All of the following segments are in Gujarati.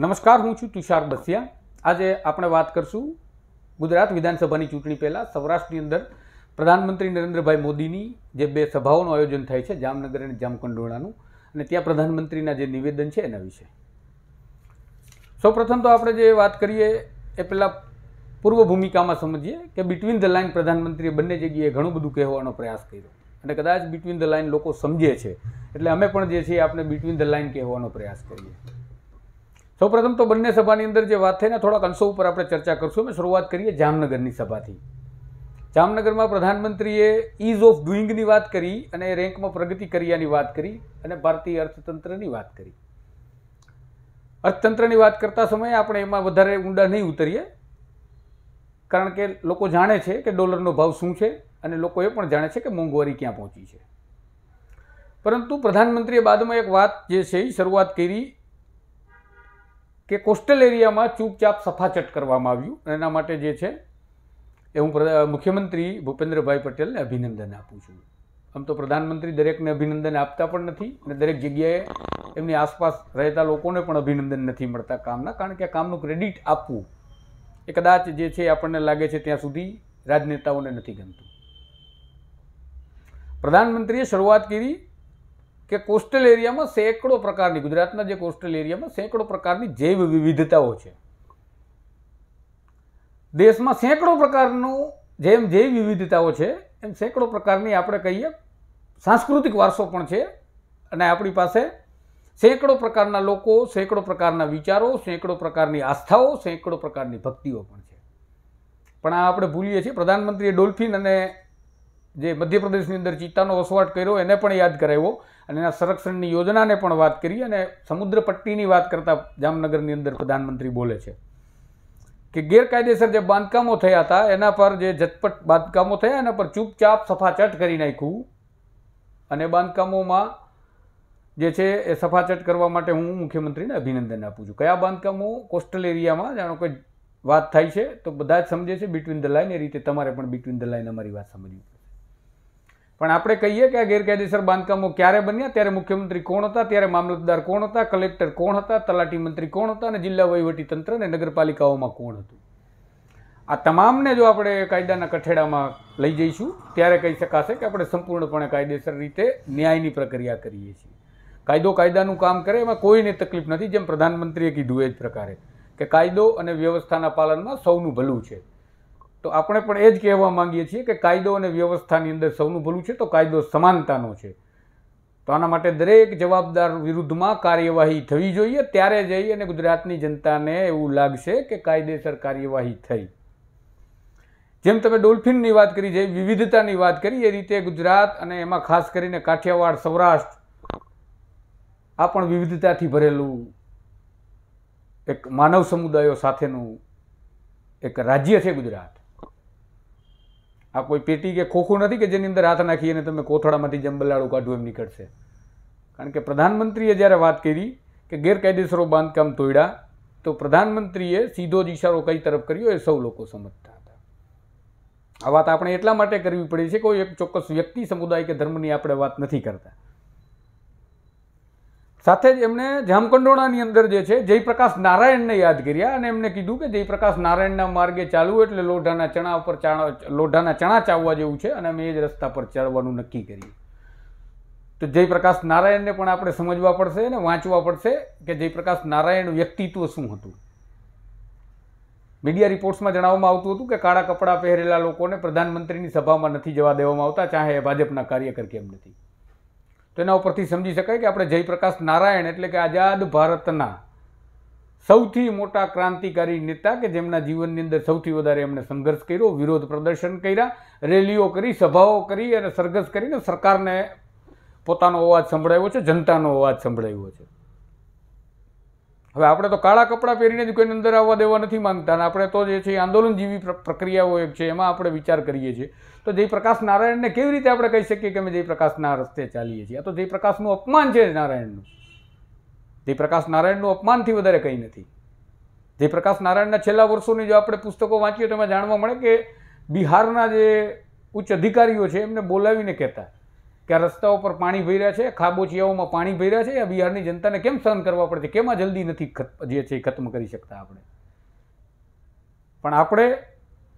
નમસ્કાર હું છું તુષાર બસિયા આજે આપણે વાત કરશું ગુજરાત વિધાનસભાની ચૂંટણી પહેલાં સૌરાષ્ટ્રની અંદર પ્રધાનમંત્રી નરેન્દ્રભાઈ મોદીની જે બે સભાઓનું આયોજન થાય છે જામનગર અને જામકંડોળાનું અને ત્યાં પ્રધાનમંત્રીના જે નિવેદન છે એના વિશે સૌપ્રથમ તો આપણે જે વાત કરીએ એ પહેલાં પૂર્વ ભૂમિકામાં સમજીએ કે બિટવીન ધ લાઇન પ્રધાનમંત્રીએ બંને જગ્યાએ ઘણું બધું કહેવાનો પ્રયાસ કર્યો અને કદાચ બિટવીન ધ લાઇન લોકો સમજે છે એટલે અમે પણ જે છીએ આપણે બિટવીન ધ લાઇન કહેવાનો પ્રયાસ કરીએ સૌપ્રથમ તો બંને સભાની અંદર જે વાત થઈને થોડાક અંશો ઉપર આપણે ચર્ચા કરશું અમે શરૂઆત કરીએ જામનગરની સભાથી જામનગરમાં પ્રધાનમંત્રીએ ઇઝ ઓફ ડુઈંગની વાત કરી અને રેન્કમાં પ્રગતિ કર્યાની વાત કરી અને ભારતીય અર્થતંત્રની વાત કરી અર્થતંત્રની વાત કરતા સમયે આપણે એમાં વધારે ઊંડા નહીં ઉતરીએ કારણ કે લોકો જાણે છે કે ડોલરનો ભાવ શું છે અને લોકો એ પણ જાણે છે કે મોંઘવારી ક્યાં પહોંચી છે પરંતુ પ્રધાનમંત્રીએ બાદમાં એક વાત જે છે એ શરૂઆત કરી કે કોસ્ટલ એરિયામાં ચૂપચાપ સફાચટ કરવામાં આવ્યું એના માટે જે છે એ હું મુખ્યમંત્રી ભૂપેન્દ્રભાઈ પટેલને અભિનંદન આપું છું આમ તો પ્રધાનમંત્રી દરેકને અભિનંદન આપતા પણ નથી અને દરેક જગ્યાએ એમની આસપાસ રહેતા લોકોને પણ અભિનંદન નથી મળતા કામના કારણ કે કામનું ક્રેડિટ આપવું એ કદાચ જે છે આપણને લાગે છે ત્યાં સુધી રાજનેતાઓને નથી ગમતું પ્રધાનમંત્રીએ શરૂઆત કરી કે કોસ્ટલ એરિયામાં સેંકડો પ્રકારની ગુજરાતના જે કોસ્ટલ એરિયામાં સેંકડો પ્રકારની જૈવ વિવિધતાઓ છે દેશમાં સેંકડો પ્રકારનું જેમ જૈવ વિવિધતાઓ છે એમ સેંકડો પ્રકારની આપણે કહીએ સાંસ્કૃતિક વારસો પણ છે અને આપણી પાસે સેંકડો પ્રકારના લોકો સેંકડો પ્રકારના વિચારો સેંકડો પ્રકારની આસ્થાઓ સેંકડો પ્રકારની ભક્તિઓ પણ છે પણ આ આપણે ભૂલીએ છીએ પ્રધાનમંત્રીએ ડોલ્ફિન અને જે મધ્યપ્રદેશની અંદર ચિત્તાનો વસવાટ કર્યો એને પણ યાદ કરાવ્યો અને એના સંરક્ષણની યોજનાને પણ વાત કરી અને સમુદ્ર પટ્ટીની વાત કરતાં જામનગરની અંદર પ્રધાનમંત્રી બોલે છે કે ગેરકાયદેસર જે બાંધકામો થયા હતા એના પર જે ઝટપટ બાંધકામો થયા એના પર ચૂપચાપ સફાચટ કરી નાખ્યું અને બાંધકામોમાં જે છે એ સફાચટ કરવા માટે હું મુખ્યમંત્રીને અભિનંદન આપું છું કયા બાંધકામો કોસ્ટલ એરિયામાં જાણો કોઈ વાત થાય છે તો બધા જ સમજે છે બિટવીન ધ લાઇન એ રીતે તમારે પણ બિટવીન ધ લાઇન અમારી વાત સમજવી પણ આપણે કહીએ કે આ ગેરકાયદેસર બાંધકામો ક્યારે બન્યા ત્યારે મુખ્યમંત્રી કોણ હતા ત્યારે મામલતદાર કોણ હતા કલેક્ટર કોણ હતા તલાટી મંત્રી કોણ હતા અને જિલ્લા વહીવટીતંત્ર અને નગરપાલિકાઓમાં કોણ હતું આ તમામને જો આપણે કાયદાના કઠેડામાં લઈ જઈશું ત્યારે કહી શકાશે કે આપણે સંપૂર્ણપણે કાયદેસર રીતે ન્યાયની પ્રક્રિયા કરીએ છીએ કાયદો કાયદાનું કામ કરે એમાં કોઈને તકલીફ નથી જેમ પ્રધાનમંત્રીએ કીધું એ જ પ્રકારે કે કાયદો અને વ્યવસ્થાના પાલનમાં સૌનું ભલું છે તો આપણે પણ એ જ કહેવા માંગીએ છીએ કે કાયદો અને વ્યવસ્થાની અંદર સૌનું ભલું છે તો કાયદો સમાનતાનો છે તો આના માટે દરેક જવાબદાર વિરુદ્ધમાં કાર્યવાહી થવી જોઈએ ત્યારે જઈ અને ગુજરાતની જનતાને એવું લાગશે કે કાયદેસર કાર્યવાહી થઈ જેમ તમે ડોલ્ફિનની વાત કરી છે વિવિધતાની વાત કરી એ રીતે ગુજરાત અને એમાં ખાસ કરીને કાઠિયાવાડ સૌરાષ્ટ્ર આ પણ વિવિધતાથી ભરેલું એક માનવ સમુદાયો સાથેનું એક રાજ્ય છે ગુજરાત આ કોઈ પેટી કે ખોખું નથી કે જેની અંદર હાથ નાખી અને તમે કોથળામાંથી જંબલાડું કાઢવું એમ નીકળશે કારણ કે પ્રધાનમંત્રીએ જ્યારે વાત કરી કે ગેરકાયદેસરો બાંધકામ તોડ્યા તો પ્રધાનમંત્રીએ સીધો જ ઇશારો કઈ તરફ કર્યો એ સૌ લોકો સમજતા હતા આ વાત આપણે એટલા માટે કરવી પડે છે કોઈ એક ચોક્કસ વ્યક્તિ સમુદાય કે ધર્મની આપણે વાત નથી કરતા સાથે જ એમણે જામકંડોળાની અંદર જે છે જયપ્રકાશ નારાયણને યાદ કર્યા અને એમને કીધું કે જયપ્રકાશ નારાયણના માર્ગે ચાલવું એટલે લોઢાના ચણા ઉપર ચાણા લોઢાના ચણા ચાવવા જેવું છે અને અમે એ જ રસ્તા પર ચાલવાનું નક્કી કર્યું તો જયપ્રકાશ નારાયણને પણ આપણે સમજવા પડશે અને વાંચવા પડશે કે જયપ્રકાશ નારાયણ વ્યક્તિત્વ શું હતું મીડિયા રિપોર્ટ્સમાં જણાવવામાં આવતું હતું કે કાળા કપડાં પહેરેલા લોકોને પ્રધાનમંત્રીની સભામાં નથી જવા દેવામાં આવતા ચાહે ભાજપના કાર્યકર કેમ નથી તો એના ઉપરથી સમજી શકાય કે આપણે જયપ્રકાશ નારાયણ એટલે કે આઝાદ ભારતના સૌથી મોટા ક્રાંતિકારી નેતા કે જેમના જીવનની અંદર સૌથી વધારે એમણે સંઘર્ષ કર્યો વિરોધ પ્રદર્શન કર્યા રેલીઓ કરી સભાઓ કરી અને સરઘસ કરીને સરકારને પોતાનો અવાજ સંભળાવ્યો છે જનતાનો અવાજ સંભળાવ્યો છે હવે આપણે તો કાળા કપડાં પહેરીને જ કોઈની અંદર આવવા દેવા નથી માંગતા અને આપણે તો જે છે આંદોલન જેવી પ્રક્રિયાઓ એક છે એમાં આપણે વિચાર કરીએ છીએ તો જયપ્રકાશ નારાયણને કેવી રીતે આપણે કહી શકીએ કે અમે જયપ્રકાશના રસ્તે ચાલીએ છીએ આ તો જયપ્રકાશનું અપમાન છે નારાયણનું જયપ્રકાશ નારાયણનું અપમાનથી વધારે કંઈ નથી જયપ્રકાશ નારાયણના છેલ્લા વર્ષોની જો આપણે પુસ્તકો વાંચીએ તો એમાં જાણવા મળે કે બિહારના જે ઉચ્ચ અધિકારીઓ છે એમને બોલાવીને કહેતા કે રસ્તા ઉપર પાણી ભરી રહ્યા છે ખાબોચિયાઓમાં પાણી ભરી રહ્યા છે આ બિહારની જનતાને કેમ સહન કરવા પડે છે કેમ જલ્દી નથી જે છે એ ખતમ કરી શકતા આપણે પણ આપણે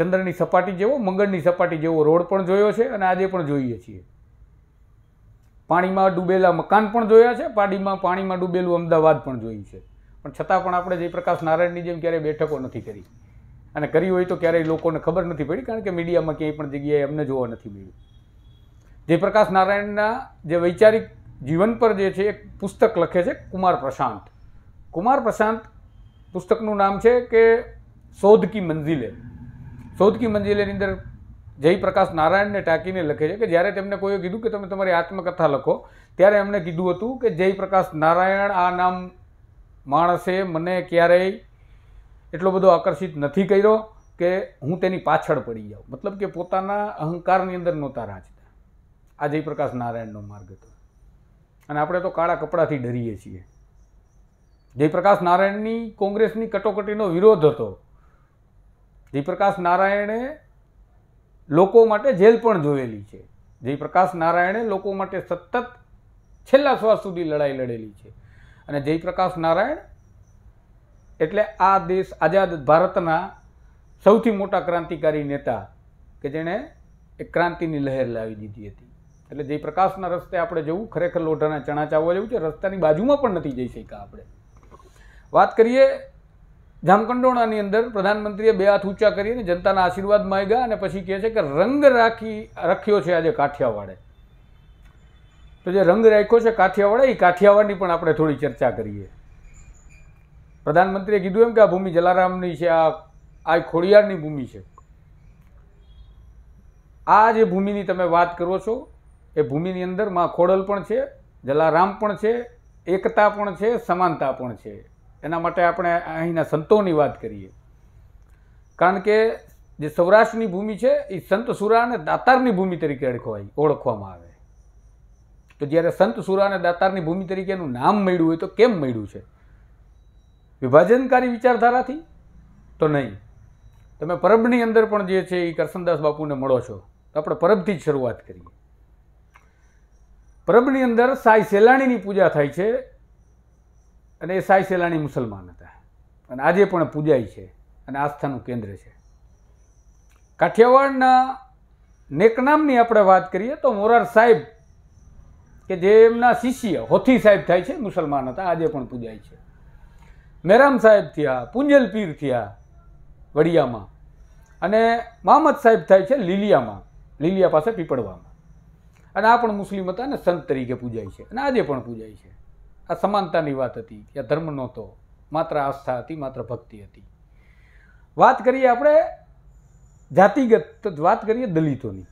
ચંદ્રની સપાટી જેવો મંગળની સપાટી જેવો રોડ પણ જોયો છે અને આજે પણ જોઈએ છીએ પાણીમાં ડૂબેલા મકાન પણ જોયા છે પાડીમાં પાણીમાં ડૂબેલું અમદાવાદ પણ જોયું છે પણ છતાં પણ આપણે જયપ્રકાશ નારાયણની જેમ ક્યારેય બેઠકો નથી કરી અને કરી હોય તો ક્યારેય લોકોને ખબર નથી પડી કારણ કે મીડિયામાં ક્યાંય પણ જગ્યાએ અમને જોવા નથી મળ્યું જયપ્રકાશ નારાયણના જે વૈચારિક જીવન પર જે છે એક પુસ્તક લખે છે કુમાર પ્રશાંત કુમાર પ્રશાંત પુસ્તકનું નામ છે કે શોધ કી મંજિલે શોધ કી મંજિલેની અંદર જયપ્રકાશ નારાયણને ટાંકીને લખે છે કે જ્યારે તેમને કોઈએ કીધું કે તમે તમારી આત્મકથા લખો ત્યારે એમણે કીધું હતું કે જયપ્રકાશ નારાયણ આ નામ માણસે મને ક્યારેય એટલો બધો આકર્ષિત નથી કર્યો કે હું તેની પાછળ પડી જાઉં મતલબ કે પોતાના અહંકારની અંદર નહોતા રાજ આ જયપ્રકાશ નારાયણનો માર્ગ હતો અને આપણે તો કાળા કપડાથી ડરીએ છીએ જયપ્રકાશ નારાયણની કોંગ્રેસની કટોકટીનો વિરોધ હતો જયપ્રકાશ નારાયણે લોકો માટે જેલ પણ જોયેલી છે જયપ્રકાશ નારાયણે લોકો માટે સતત છેલ્લા શ્વાસ સુધી લડાઈ લડેલી છે અને જયપ્રકાશ નારાયણ એટલે આ દેશ આઝાદ ભારતના સૌથી મોટા ક્રાંતિકારી નેતા કે જેણે એક ક્રાંતિની લહેર લાવી દીધી હતી એટલે જે પ્રકાશના રસ્તે આપણે જવું ખરેખર લોઢાના ચણા ચાવવા જવું છે રસ્તાની બાજુમાં પણ નથી જઈ શક્યા આપણે વાત કરીએ જામકંડોળાની અંદર પ્રધાનમંત્રીએ બે હાથ ઊંચા કરીને જનતાના આશીર્વાદ માંગ્યા અને પછી કહે છે કે રંગ રાખી રાખ્યો છે આજે કાઠિયાવાડે તો જે રંગ રાખ્યો છે કાઠિયાવાડે એ કાઠિયાવાડની પણ આપણે થોડી ચર્ચા કરીએ પ્રધાનમંત્રીએ કીધું એમ કે આ ભૂમિ જલારામની છે આ આ ખોડિયારની ભૂમિ છે આ જે ભૂમિની તમે વાત કરો છો એ ભૂમિની અંદર માં ખોડલ પણ છે જલારામ પણ છે એકતા પણ છે સમાનતા પણ છે એના માટે આપણે અહીંના સંતોની વાત કરીએ કારણ કે જે સૌરાષ્ટ્રની ભૂમિ છે એ સંત સુરા અને દાતારની ભૂમિ તરીકે ઓળખવાય ઓળખવામાં આવે તો જ્યારે સંત સુરા અને દાતારની ભૂમિ તરીકે એનું નામ મળ્યું હોય તો કેમ મળ્યું છે વિભાજનકારી વિચારધારાથી તો નહીં તમે પરબની અંદર પણ જે છે એ કરશનદાસ બાપુને મળો છો તો આપણે પરબથી જ શરૂઆત કરીએ પરબની અંદર સાઈ સેલાણીની પૂજા થાય છે અને એ સાઈ સેલાણી મુસલમાન હતા અને આજે પણ પૂજાય છે અને આસ્થાનું કેન્દ્ર છે કાઠિયાવાડના નેકનામની આપણે વાત કરીએ તો મોરાર સાહેબ કે જે એમના શિષ્ય હોથી સાહેબ થાય છે મુસલમાન હતા આજે પણ પૂજાય છે મેરામ સાહેબ થયા પુંજલ પીર થયા વડિયામાં અને મામદ સાહેબ થાય છે લીલિયામાં લીલિયા પાસે પીપળવામાં અને આ પણ મુસ્લિમ હતા અને સંત તરીકે પૂજાય છે અને આજે પણ પૂજાય છે આ સમાનતાની વાત હતી કે આ ધર્મ નહોતો માત્ર આસ્થા હતી માત્ર ભક્તિ હતી વાત કરીએ આપણે જાતિગત વાત કરીએ દલિતોની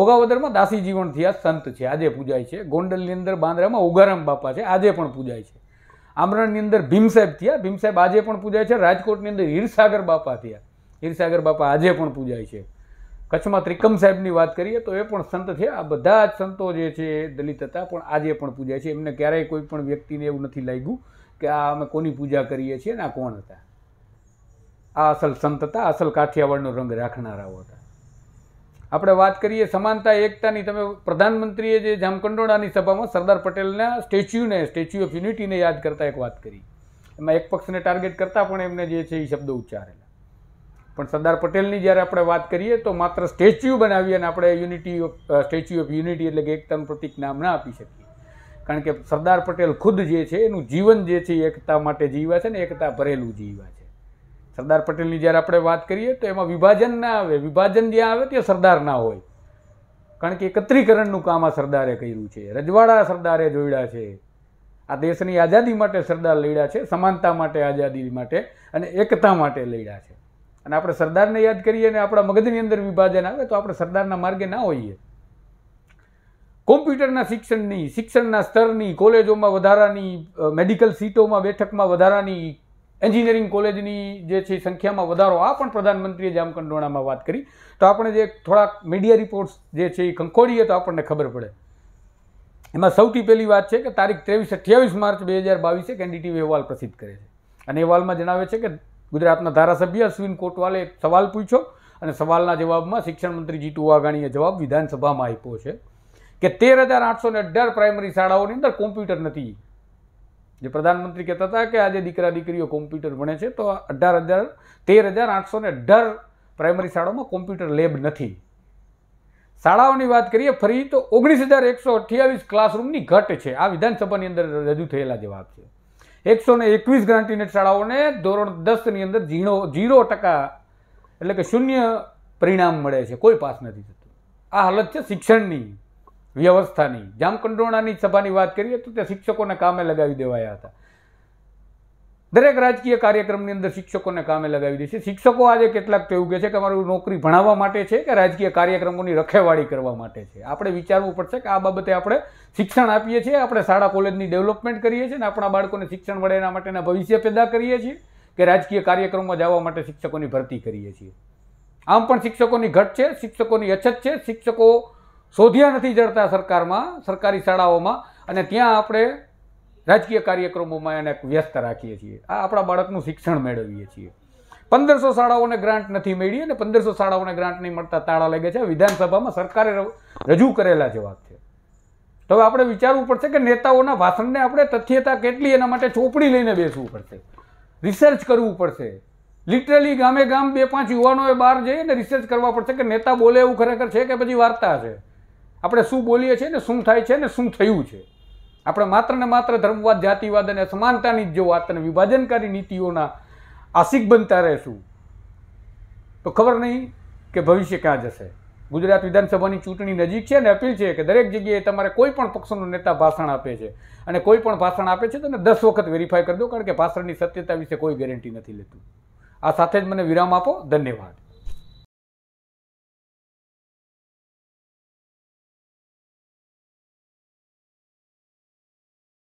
ઘોઘાવદરમાં દાસી જીવન થયા સંત છે આજે પૂજાય છે ગોંડલની અંદર બાંદ્રામાં ઉગારામ બાપા છે આજે પણ પૂજાય છે આમરણની અંદર ભીમસાહેબ થયા ભીમસાહેબ આજે પણ પૂજાય છે રાજકોટની અંદર હીરસાગર બાપા થયા હીરસાગર બાપા આજે પણ પૂજાય છે કચ્છમાં ત્રિકમ સાહેબની વાત કરીએ તો એ પણ સંત છે આ બધા જ સંતો જે છે એ દલિત હતા પણ આજે પણ પૂજાય છે એમને ક્યારેય કોઈ પણ વ્યક્તિને એવું નથી લાગ્યું કે આ અમે કોની પૂજા કરીએ છીએ ને આ કોણ હતા આ અસલ સંત હતા અસલ કાઠિયાવાડનો રંગ રાખનારાઓ હતા આપણે વાત કરીએ સમાનતા એકતાની તમે પ્રધાનમંત્રીએ જે જામકંડોળાની સભામાં સરદાર પટેલના સ્ટેચ્યુને સ્ટેચ્યુ ઓફ યુનિટીને યાદ કરતા એક વાત કરી એમાં એક પક્ષને ટાર્ગેટ કરતાં પણ એમને જે છે એ શબ્દો ઉચ્ચારેલા પણ સરદાર પટેલની જ્યારે આપણે વાત કરીએ તો માત્ર સ્ટેચ્યુ બનાવી અને આપણે યુનિટી સ્ટેચ્યુ ઓફ યુનિટી એટલે કે એકતાનું પ્રતિક નામ ના આપી શકીએ કારણ કે સરદાર પટેલ ખુદ જે છે એનું જીવન જે છે એકતા માટે જીવા છે ને એકતા ભરેલું જીવ્યા છે સરદાર પટેલની જ્યારે આપણે વાત કરીએ તો એમાં વિભાજન ના આવે વિભાજન જ્યાં આવે ત્યાં સરદાર ના હોય કારણ કે એકત્રીકરણનું કામ આ સરદારે કર્યું છે રજવાડા સરદારે જોડ્યા છે આ દેશની આઝાદી માટે સરદાર લડ્યા છે સમાનતા માટે આઝાદી માટે અને એકતા માટે લડ્યા છે અને આપણે સરદારને યાદ કરીએ અને આપણા મગજની અંદર વિભાજન આવે તો આપણે સરદારના માર્ગે ના હોઈએ કોમ્પ્યુટરના શિક્ષણની શિક્ષણના સ્તરની કોલેજોમાં વધારાની મેડિકલ સીટોમાં બેઠકમાં વધારાની એન્જિનિયરિંગ કોલેજની જે છે સંખ્યામાં વધારો આ પણ પ્રધાનમંત્રીએ જામકંડોણામાં વાત કરી તો આપણે જે થોડાક મીડિયા રિપોર્ટ્સ જે છે એ કંકોડીએ તો આપણને ખબર પડે એમાં સૌથી પહેલી વાત છે કે તારીખ ત્રેવીસ અઠ્યાવીસ માર્ચ બે હજાર બાવીસે એનડીટીવી અહેવાલ પ્રસિદ્ધ કરે છે અને અહેવાલમાં જણાવે છે કે ગુજરાતના ધારાસભ્ય અશ્વિન કોટવાલે એક સવાલ પૂછ્યો અને સવાલના જવાબમાં શિક્ષણમંત્રી જીતુ વાઘાણીએ જવાબ વિધાનસભામાં આપ્યો છે કે તેર હજાર આઠસો ને અઢાર પ્રાઇમરી શાળાઓની અંદર કોમ્પ્યુટર નથી જે પ્રધાનમંત્રી કહેતા હતા કે આજે દીકરા દીકરીઓ કોમ્પ્યુટર ભણે છે તો અઢાર હજાર તેર હજાર આઠસો ને અઢાર પ્રાઇમરી શાળાઓમાં કોમ્પ્યુટર લેબ નથી શાળાઓની વાત કરીએ ફરી તો ઓગણીસ હજાર એકસો અઠ્યાવીસ ક્લાસરૂમની ઘટ છે આ વિધાનસભાની અંદર રજૂ થયેલા જવાબ છે એકસો ને એકવીસ ગ્રાન્ટીનેટ શાળાઓને ધોરણ દસની અંદર ઝીણો ઝીરો ટકા એટલે કે શૂન્ય પરિણામ મળે છે કોઈ પાસ નથી થતું આ હાલત છે શિક્ષણની વ્યવસ્થાની જામકંડોળાની સભાની વાત કરીએ તો તે શિક્ષકોને કામે લગાવી દેવાયા હતા દરેક રાજકીય કાર્યક્રમની અંદર શિક્ષકોને કામે લગાવી દે છે શિક્ષકો આજે કેટલાક તો એવું કહે છે કે અમારું નોકરી ભણાવવા માટે છે કે રાજકીય કાર્યક્રમોની રખેવાળી કરવા માટે છે આપણે વિચારવું પડશે કે આ બાબતે આપણે શિક્ષણ આપીએ છીએ આપણે શાળા કોલેજની ડેવલપમેન્ટ કરીએ છીએ અને આપણા બાળકોને શિક્ષણ મળે એના માટેના ભવિષ્ય પેદા કરીએ છીએ કે રાજકીય કાર્યક્રમમાં જવા માટે શિક્ષકોની ભરતી કરીએ છીએ આમ પણ શિક્ષકોની ઘટ છે શિક્ષકોની અછત છે શિક્ષકો શોધ્યા નથી જડતા સરકારમાં સરકારી શાળાઓમાં અને ત્યાં આપણે રાજકીય કાર્યક્રમોમાં એને વ્યસ્ત રાખીએ છીએ આ આપણા બાળકનું શિક્ષણ મેળવીએ છીએ પંદરસો શાળાઓને ગ્રાન્ટ નથી મળી અને પંદરસો શાળાઓને ગ્રાન્ટ નહીં મળતા તાળા લાગે છે વિધાનસભામાં સરકારે રજૂ કરેલા જવાબ છે તો હવે આપણે વિચારવું પડશે કે નેતાઓના ભાષણને આપણે તથ્યતા કેટલી એના માટે ચોપડી લઈને બેસવું પડશે રિસર્ચ કરવું પડશે લિટરલી ગામે ગામ બે પાંચ યુવાનોએ બહાર જઈને રિસર્ચ કરવા પડશે કે નેતા બોલે એવું ખરેખર છે કે પછી વાર્તા છે આપણે શું બોલીએ છીએ ને શું થાય છે ને શું થયું છે આપણે માત્ર ને માત્ર ધર્મવાદ જાતિવાદ અને સમાનતાની જ જો વાત અને વિભાજનકારી નીતિઓના આશિક બનતા રહેશું તો ખબર નહીં કે ભવિષ્ય ક્યાં જશે ગુજરાત વિધાનસભાની ચૂંટણી નજીક છે અને અપીલ છે કે દરેક જગ્યાએ તમારે કોઈ પણ પક્ષનો નેતા ભાષણ આપે છે અને કોઈ પણ ભાષણ આપે છે તો એને દસ વખત વેરીફાઈ કરી દો કારણ કે ભાષણની સત્યતા વિશે કોઈ ગેરંટી નથી લેતું આ સાથે જ મને વિરામ આપો ધન્યવાદ